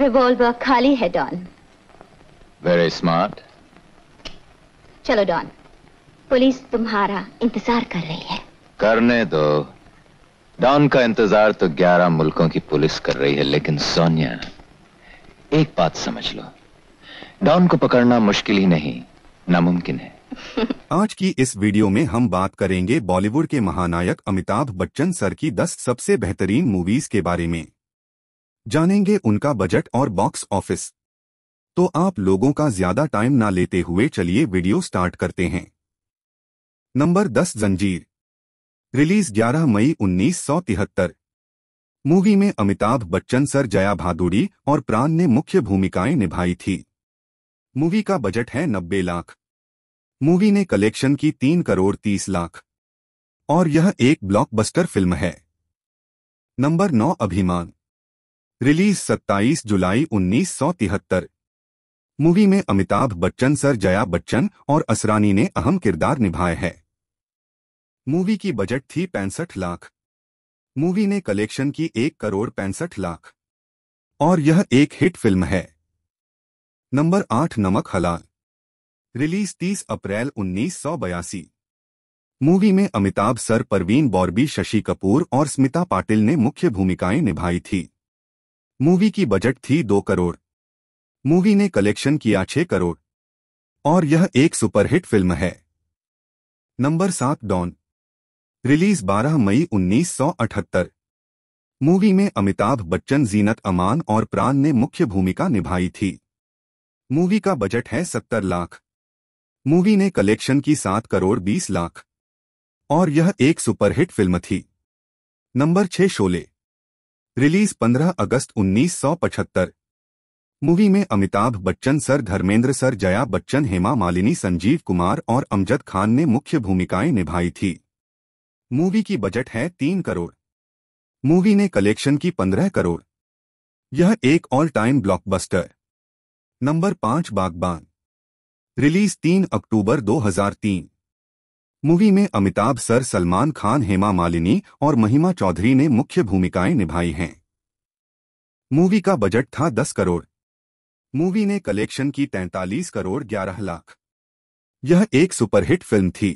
revolver खाली है Don very smart चलो डॉन पुलिस तुम्हारा इंतजार कर रही है करने दो डॉन का इंतजार तो 11 मुल्कों की पुलिस कर रही है लेकिन सोनिया एक बात समझ लो डॉन को पकड़ना मुश्किल ही नहीं नामुमकिन है आज की इस वीडियो में हम बात करेंगे बॉलीवुड के महानायक अमिताभ बच्चन सर की 10 सबसे बेहतरीन मूवीज के बारे में जानेंगे उनका बजट और बॉक्स ऑफिस तो आप लोगों का ज्यादा टाइम ना लेते हुए चलिए वीडियो स्टार्ट करते हैं नंबर 10 जंजीर रिलीज 11 मई तिहत्तर मूवी में अमिताभ बच्चन सर जया भादुड़ी और प्राण ने मुख्य भूमिकाएं निभाई थी मूवी का बजट है 90 लाख मूवी ने कलेक्शन की 3 करोड़ 30 लाख और यह एक ब्लॉकबस्टर फिल्म है नंबर 9 अभिमान रिलीज 27 जुलाई 1973 मूवी में अमिताभ बच्चन सर जया बच्चन और असरानी ने अहम किरदार निभाए हैं मूवी की बजट थी पैंसठ लाख मूवी ने कलेक्शन की एक करोड़ पैंसठ लाख और यह एक हिट फिल्म है नंबर आठ नमक हलाल रिलीज 30 अप्रैल 1982 मूवी में अमिताभ सर परवीन बॉर्बी शशि कपूर और स्मिता पाटिल ने मुख्य भूमिकाएं निभाई थी मूवी की बजट थी दो करोड़ मूवी ने कलेक्शन किया छह करोड़ और यह एक सुपरहिट फिल्म है नंबर सात डॉन रिलीज 12 मई 1978 मूवी में अमिताभ बच्चन जीनत अमान और प्राण ने मुख्य भूमिका निभाई थी मूवी का बजट है 70 लाख मूवी ने कलेक्शन की सात करोड़ बीस लाख और यह एक सुपरहिट फिल्म थी नंबर छह शोले रिलीज 15 अगस्त 1975 मूवी में अमिताभ बच्चन सर धर्मेंद्र सर जया बच्चन हेमा मालिनी संजीव कुमार और अमजद खान ने मुख्य भूमिकाएं निभाई थी मूवी की बजट है तीन करोड़ मूवी ने कलेक्शन की पंद्रह करोड़ यह एक ऑल टाइम ब्लॉकबस्टर नंबर पांच बागबान रिलीज तीन अक्टूबर 2003 मूवी में अमिताभ सर सलमान खान हेमा मालिनी और महिमा चौधरी ने मुख्य भूमिकाएं निभाई हैं मूवी का बजट था 10 करोड़ मूवी ने कलेक्शन की 43 करोड़ 11 लाख यह एक सुपरहिट फिल्म थी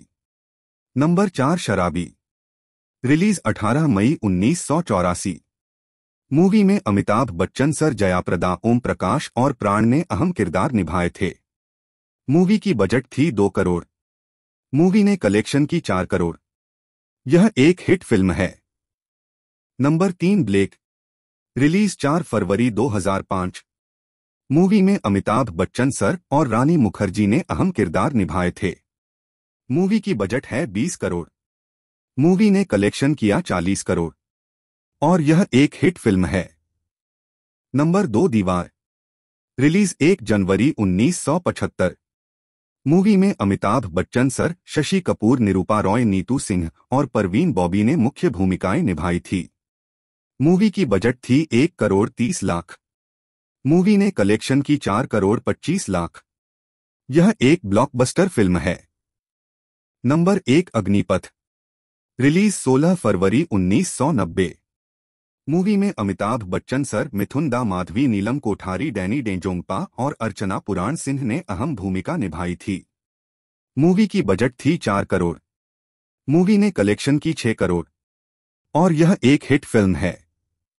नंबर चार शराबी रिलीज 18 मई उन्नीस मूवी में अमिताभ बच्चन सर जयाप्रदा ओम प्रकाश और प्राण ने अहम किरदार निभाए थे मूवी की बजट थी दो करोड़ मूवी ने कलेक्शन की चार करोड़ यह एक हिट फिल्म है नंबर तीन ब्लेक रिलीज चार फरवरी 2005 मूवी में अमिताभ बच्चन सर और रानी मुखर्जी ने अहम किरदार निभाए थे मूवी की बजट है 20 करोड़ मूवी ने कलेक्शन किया 40 करोड़ और यह एक हिट फिल्म है नंबर दो दीवार रिलीज एक जनवरी 1975 मूवी में अमिताभ बच्चन सर शशि कपूर निरूपा रॉय नीतू सिंह और परवीन बॉबी ने मुख्य भूमिकाएं निभाई थी मूवी की बजट थी एक करोड़ तीस लाख मूवी ने कलेक्शन की चार करोड़ पच्चीस लाख यह एक ब्लॉकबस्टर फिल्म है नंबर एक अग्निपथ रिलीज 16 फरवरी 1990 मूवी में अमिताभ बच्चन सर मिथुन दा माधवी नीलम कोठारी डैनी डेंजोंगपा और अर्चना पुराण सिंह ने अहम भूमिका निभाई थी मूवी की बजट थी चार करोड़ मूवी ने कलेक्शन की छह करोड़ और यह एक हिट फिल्म है